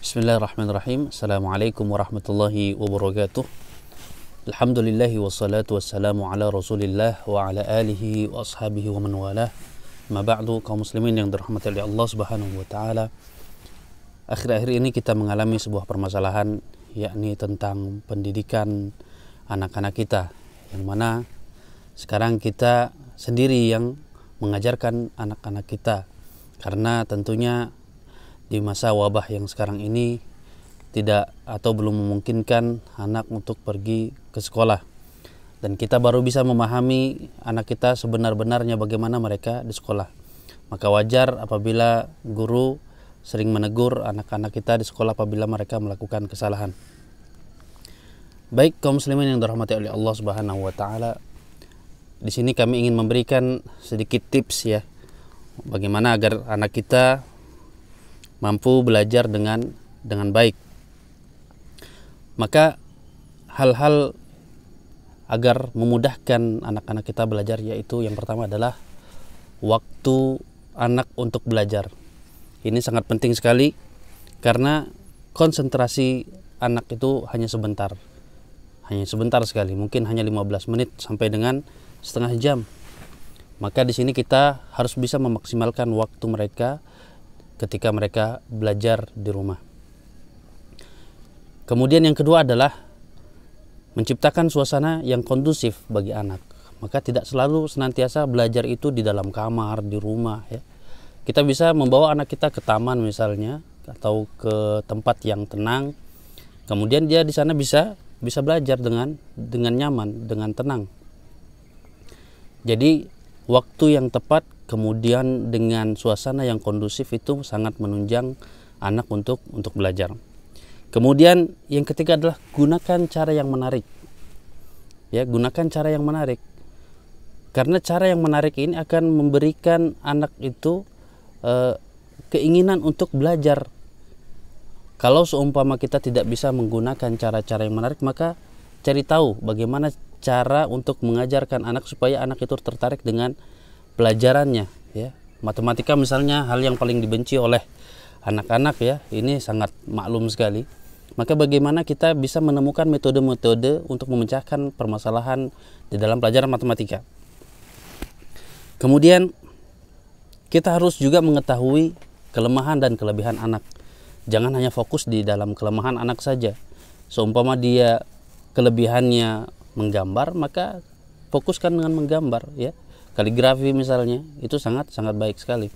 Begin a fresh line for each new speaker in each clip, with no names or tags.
Bismillahirrahmanirrahim. Assalamualaikum warahmatullahi wabarakatuh. Alhamdulillahi wassalatu wassalamu ala rasulillah wa ala alihi wa ashabihi wa man walah. Ma ba'du kaum muslimin yang dirahmati oleh Allah Subhanahu wa taala. Akhir-akhir ini kita mengalami sebuah permasalahan yakni tentang pendidikan anak-anak kita yang mana sekarang kita sendiri yang mengajarkan anak-anak kita karena tentunya di masa wabah yang sekarang ini tidak atau belum memungkinkan anak untuk pergi ke sekolah. Dan kita baru bisa memahami anak kita sebenar-benarnya bagaimana mereka di sekolah. Maka wajar apabila guru sering menegur anak-anak kita di sekolah apabila mereka melakukan kesalahan. Baik kaum muslimin yang dirahmati oleh Allah Subhanahu wa taala. Di sini kami ingin memberikan sedikit tips ya bagaimana agar anak kita mampu belajar dengan dengan baik. Maka hal-hal agar memudahkan anak-anak kita belajar yaitu yang pertama adalah waktu anak untuk belajar. Ini sangat penting sekali karena konsentrasi anak itu hanya sebentar. Hanya sebentar sekali, mungkin hanya 15 menit sampai dengan setengah jam. Maka di sini kita harus bisa memaksimalkan waktu mereka ketika mereka belajar di rumah. Kemudian yang kedua adalah menciptakan suasana yang kondusif bagi anak. Maka tidak selalu senantiasa belajar itu di dalam kamar, di rumah ya. Kita bisa membawa anak kita ke taman misalnya atau ke tempat yang tenang. Kemudian dia di sana bisa bisa belajar dengan dengan nyaman, dengan tenang. Jadi waktu yang tepat kemudian dengan suasana yang kondusif itu sangat menunjang anak untuk untuk belajar. Kemudian yang ketiga adalah gunakan cara yang menarik. Ya, gunakan cara yang menarik. Karena cara yang menarik ini akan memberikan anak itu e, keinginan untuk belajar. Kalau seumpama kita tidak bisa menggunakan cara-cara yang menarik, maka cari tahu bagaimana cara untuk mengajarkan anak supaya anak itu tertarik dengan pelajarannya ya matematika misalnya hal yang paling dibenci oleh anak-anak ya ini sangat maklum sekali maka bagaimana kita bisa menemukan metode-metode untuk memecahkan permasalahan di dalam pelajaran matematika kemudian kita harus juga mengetahui kelemahan dan kelebihan anak jangan hanya fokus di dalam kelemahan anak saja seumpama dia kelebihannya menggambar maka fokuskan dengan menggambar ya kaligrafi misalnya itu sangat sangat baik sekali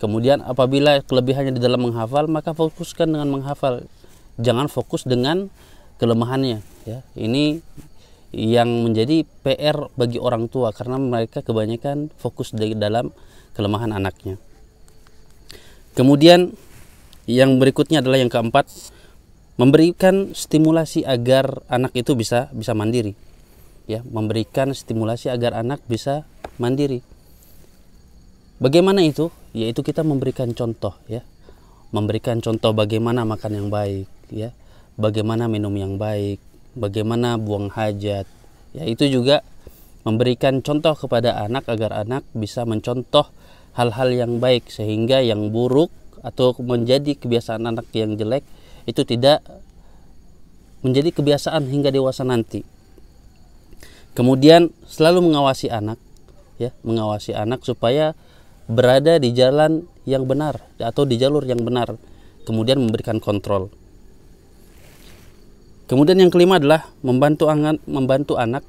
kemudian apabila kelebihannya di dalam menghafal maka fokuskan dengan menghafal jangan fokus dengan kelemahannya ya ini yang menjadi PR bagi orang tua karena mereka kebanyakan fokus di dalam kelemahan anaknya kemudian yang berikutnya adalah yang keempat memberikan stimulasi agar anak itu bisa bisa mandiri ya memberikan stimulasi agar anak bisa mandiri. Bagaimana itu? Yaitu kita memberikan contoh ya. Memberikan contoh bagaimana makan yang baik ya. Bagaimana minum yang baik, bagaimana buang hajat. Ya itu juga memberikan contoh kepada anak agar anak bisa mencontoh hal-hal yang baik sehingga yang buruk atau menjadi kebiasaan anak yang jelek itu tidak menjadi kebiasaan hingga dewasa nanti. Kemudian selalu mengawasi anak, ya, mengawasi anak supaya berada di jalan yang benar atau di jalur yang benar. Kemudian memberikan kontrol. Kemudian yang kelima adalah membantu anak, membantu anak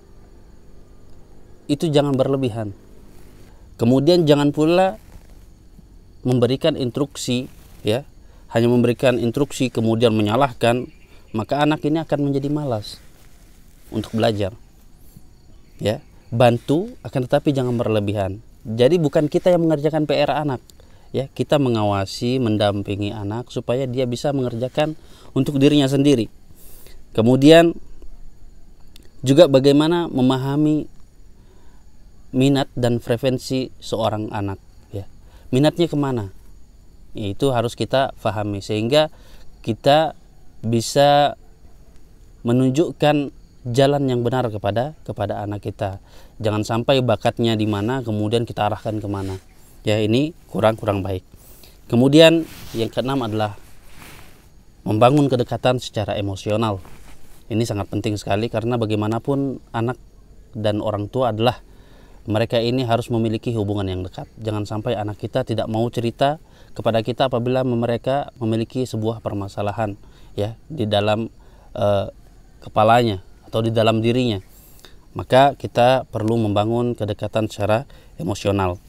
itu jangan berlebihan. Kemudian jangan pula memberikan instruksi ya, hanya memberikan instruksi kemudian menyalahkan, maka anak ini akan menjadi malas untuk belajar ya bantu akan tetapi jangan berlebihan jadi bukan kita yang mengerjakan PR anak ya kita mengawasi mendampingi anak supaya dia bisa mengerjakan untuk dirinya sendiri kemudian juga bagaimana memahami minat dan frekuensi seorang anak ya minatnya kemana itu harus kita pahami sehingga kita bisa menunjukkan jalan yang benar kepada kepada anak kita. Jangan sampai bakatnya di mana kemudian kita arahkan kemana. Ya ini kurang kurang baik. Kemudian yang keenam adalah membangun kedekatan secara emosional. Ini sangat penting sekali karena bagaimanapun anak dan orang tua adalah mereka ini harus memiliki hubungan yang dekat. Jangan sampai anak kita tidak mau cerita kepada kita apabila mereka memiliki sebuah permasalahan ya di dalam uh, kepalanya atau di dalam dirinya maka kita perlu membangun kedekatan secara emosional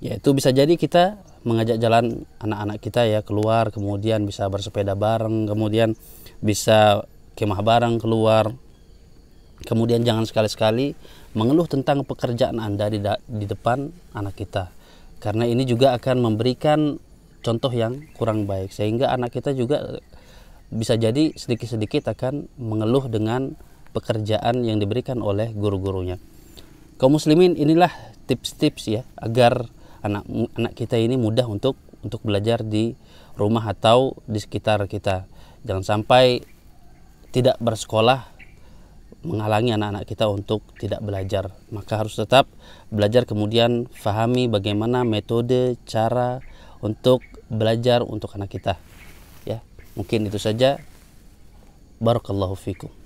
yaitu bisa jadi kita mengajak jalan anak-anak kita ya keluar kemudian bisa bersepeda bareng kemudian bisa kemah bareng keluar kemudian jangan sekali-sekali mengeluh tentang pekerjaan Anda di, di depan anak kita karena ini juga akan memberikan contoh yang kurang baik sehingga anak kita juga bisa jadi sedikit-sedikit akan mengeluh dengan pekerjaan yang diberikan oleh guru-gurunya. Kaum muslimin inilah tips-tips ya agar anak anak kita ini mudah untuk untuk belajar di rumah atau di sekitar kita. Jangan sampai tidak bersekolah menghalangi anak-anak kita untuk tidak belajar. Maka harus tetap belajar kemudian fahami bagaimana metode, cara untuk belajar untuk anak kita. Ya, mungkin itu saja. Barakallahu fikum.